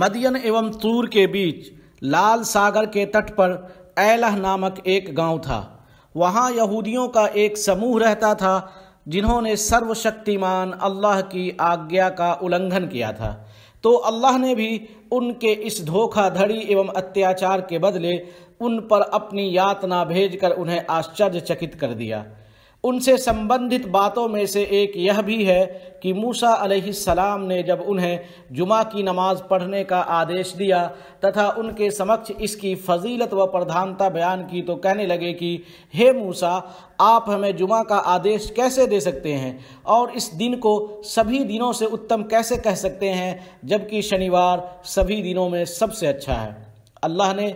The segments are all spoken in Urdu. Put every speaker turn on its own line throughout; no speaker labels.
مدین ایوم تور کے بیچ لال ساگر کے تٹ پر ایلہ نامک ایک گاؤں تھا وہاں یہودیوں کا ایک سموہ رہتا تھا جنہوں نے سرو شکتیمان اللہ کی آگیا کا النکھن کیا تھا تو اللہ نے بھی ان کے اس دھوکھا دھڑی ایوم اتیاچار کے بدلے ان پر اپنی یاتنا بھیج کر انہیں آشچر چکت کر دیا ان سے سمبندت باتوں میں سے ایک یہ بھی ہے کہ موسیٰ علیہ السلام نے جب انہیں جمعہ کی نماز پڑھنے کا آدیش دیا تتھا ان کے سمکچ اس کی فضیلت و پردھانتا بیان کی تو کہنے لگے کہ ہے موسیٰ آپ ہمیں جمعہ کا آدیش کیسے دے سکتے ہیں اور اس دن کو سبھی دنوں سے اتم کیسے کہہ سکتے ہیں جبکہ شنیوار سبھی دنوں میں سب سے اچھا ہے اللہ نے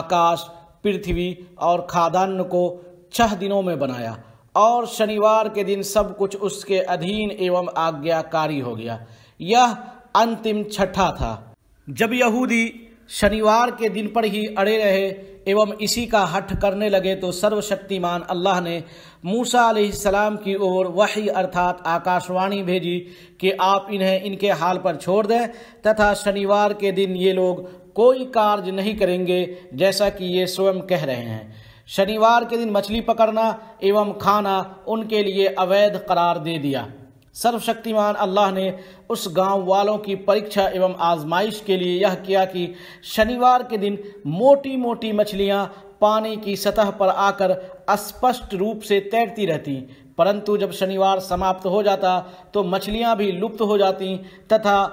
آکاش پرتھوی اور کھادان کو چھ دنوں میں بنایا اور شنیوار کے دن سب کچھ اس کے ادھین ایوم آگیا کاری ہو گیا یہ انتم تھا جب یہودی شنیوار کے دن پر ہی اڑے رہے ایوم اسی کا ہٹ کرنے لگے تو سرو شکتی مان اللہ نے موسا علیہ السلام کی اور وحی ارتھات آکاشوانی بھیجی کہ آپ انہیں ان کے حال پر چھوڑ دیں تتھا شنیوار کے دن یہ لوگ کوئی کارج نہیں کریں گے جیسا کہ یہ سوئم کہہ رہے ہیں شنیوار کے دن مچھلی پکڑنا ایوم کھانا ان کے لیے اویدھ قرار دے دیا سرو شکتیمان اللہ نے اس گاؤں والوں کی پریکچا ایوم آزمائش کے لیے یہ کیا کہ شنیوار کے دن موٹی موٹی مچھلیاں پانی کی سطح پر آ کر اسپشٹ روپ سے تیرتی رہتی پرنتو جب شنیوار سماپت ہو جاتا تو مچھلیاں بھی لپت ہو جاتی تتھا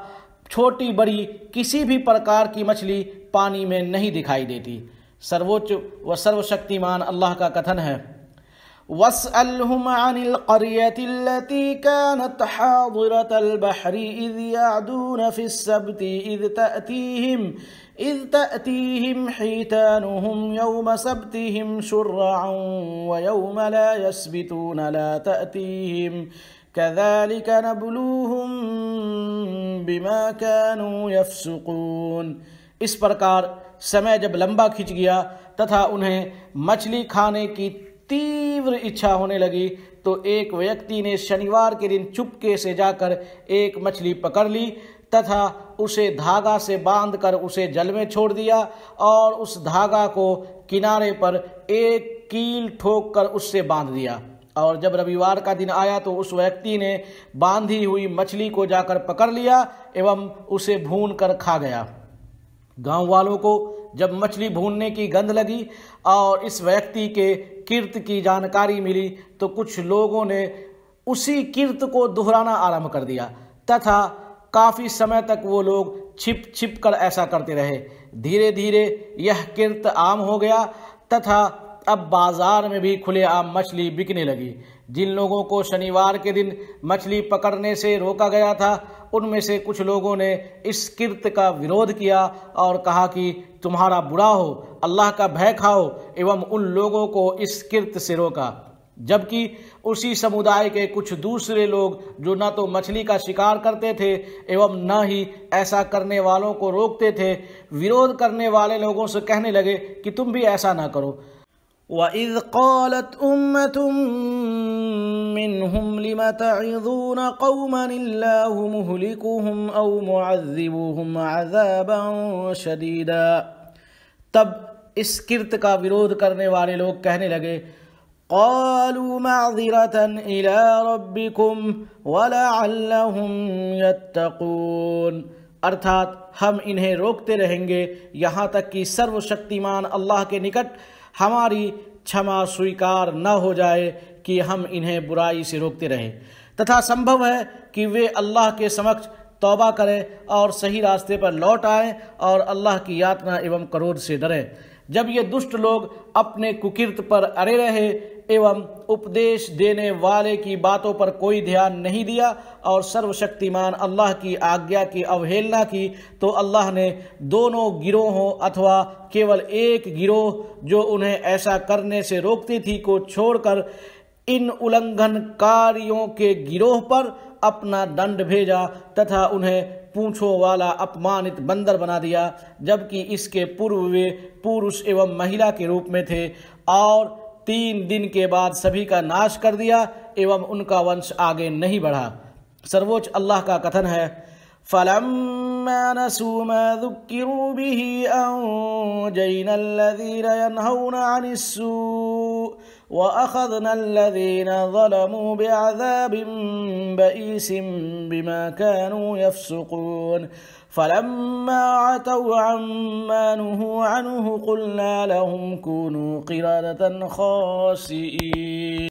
چھوٹی بڑی کسی بھی پرکار کی مچھلی پانی میں نہیں دکھائی دیتی سروچ و سرو شکتی مان اللہ کا کتھن ہے وَاسْأَلْهُمْ عَنِ الْقَرْيَةِ الَّتِي كَانَتْ حَاضِرَةَ الْبَحْرِ يَعْدُونَ فِي السَّبْتِ تَأْتِيهِمْ تَأْتِيهِمْ تَأْتِيهِمْ يَوْمَ سَبْتِهِمْ شُرَّعًا وَيَوْمَ لَا لَا يَسْبِتُونَ كَذَلِكَ نَبْلُوهُمْ بِمَا كَانُوا يَفْسُقُونَ اس پرکار سمے جب لمبا کھنچ گیا تتھا انہیں مچھلی کھانے کی تیو رچھا ہونے لگی تو ایک ویکتی نے شنیوار کے دن چپکے سے جا کر ایک مچھلی پکڑ لی تتھا اسے دھاگا سے باندھ کر اسے جل میں چھوڑ دیا اور اس دھاگا کو کنارے پر ایک کیل ٹھوک کر اس سے باندھ دیا اور جب رویوار کا دن آیا تو اس ویکتی نے باندھی ہوئی مچھلی کو جا کر پکڑ لیا ایون اسے بھون کر کھا گیا گاؤں والوں کو جب مچھلی بھوننے کی گند لگی اور اس ویکتی کے کرت کی جانکاری ملی تو کچھ لوگوں نے اسی کرت کو دہرانا آرمبھ کر دیا تتھا کافی سمے تک وہ لوگ چھپ چھپ کر ایسا کرتے رہے دھیرے دھیرے یہ کرت عام ہو گیا تتھا اب بازار میں بھی کھلے عام مچھلی بکنے لگی جن لوگوں کو شنیوار کے دن مچھلی پکڑنے سے روکا گیا تھا ان میں سے کچھ لوگوں نے اس کرت کا ورودھ کیا اور کہا کہ تمہارا برا ہو اللہ کا بھے کھاؤ ایوم ان لوگوں کو اس کرت سے روکا جبکہ اسی سمودائے کے کچھ دوسرے لوگ جو نہ تو مچھلی کا شکار کرتے تھے ایوم نہ ہی ایسا کرنے والوں کو روکتے تھے ورودھ کرنے والے لوگوں سے کہنے لگے کہ تم بھی ایسا نہ کرو وإذ قالت أمة منهم لم تعظون قوما الله مهلكهم أو معذبهم عذابا شديدا تب اس किरत کا ورود کرنے والے لوگ کہنے لگے قالوا معذرة إلى ربكم ولعلهم يتقون روکتے رہیں گے یہاں تک کہ तक कि सर्वशक्तिमान اللہ کے نکٹ ہماری چھما سویکار نہ ہو جائے کہ ہم انہیں برائی سے روکتے رہیں تتھا سمبھو ہے کہ وہ اللہ کے سمکش توبہ کریں اور صحیح راستے پر لوٹ آئیں اور اللہ کی یاتنا ایوم کرود سے ڈریں جب یہ دشٹ لوگ اپنے ککرت پر ارے رہے ایم اپدیش دینے والے کی باتوں پر کوئی دھیان نہیں دیا اور سروشکتیمان اللہ کی آجا کی اوہیلنا کی تو اللہ نے دونوں گروہوں اتوا کیول ایک گروہ جو انہیں ایسا کرنے سے روکتی تھی کو چھوڑ کر انگھن کاروں کے گروہ پر اپنا دنڈ بھیجا تتھا انہیں پونچھو والا اپمانت بندر بنا دیا جبکہ اس کے پوروے پورش ایون مہیلا کے روپ میں تھے اور تین دن کے بعد سبھی کا ناش کر دیا ایوم ان کا ونش آگے نہیں بڑھا سروچ اللہ کا کتھن ہے فلم فلما نسوا ما ذكروا به أنجينا الذين ينهون عن السوء وأخذنا الذين ظلموا بعذاب بئيس بما كانوا يفسقون فلما عتوا عما نهوا عنه قلنا لهم كونوا قردة خاسئين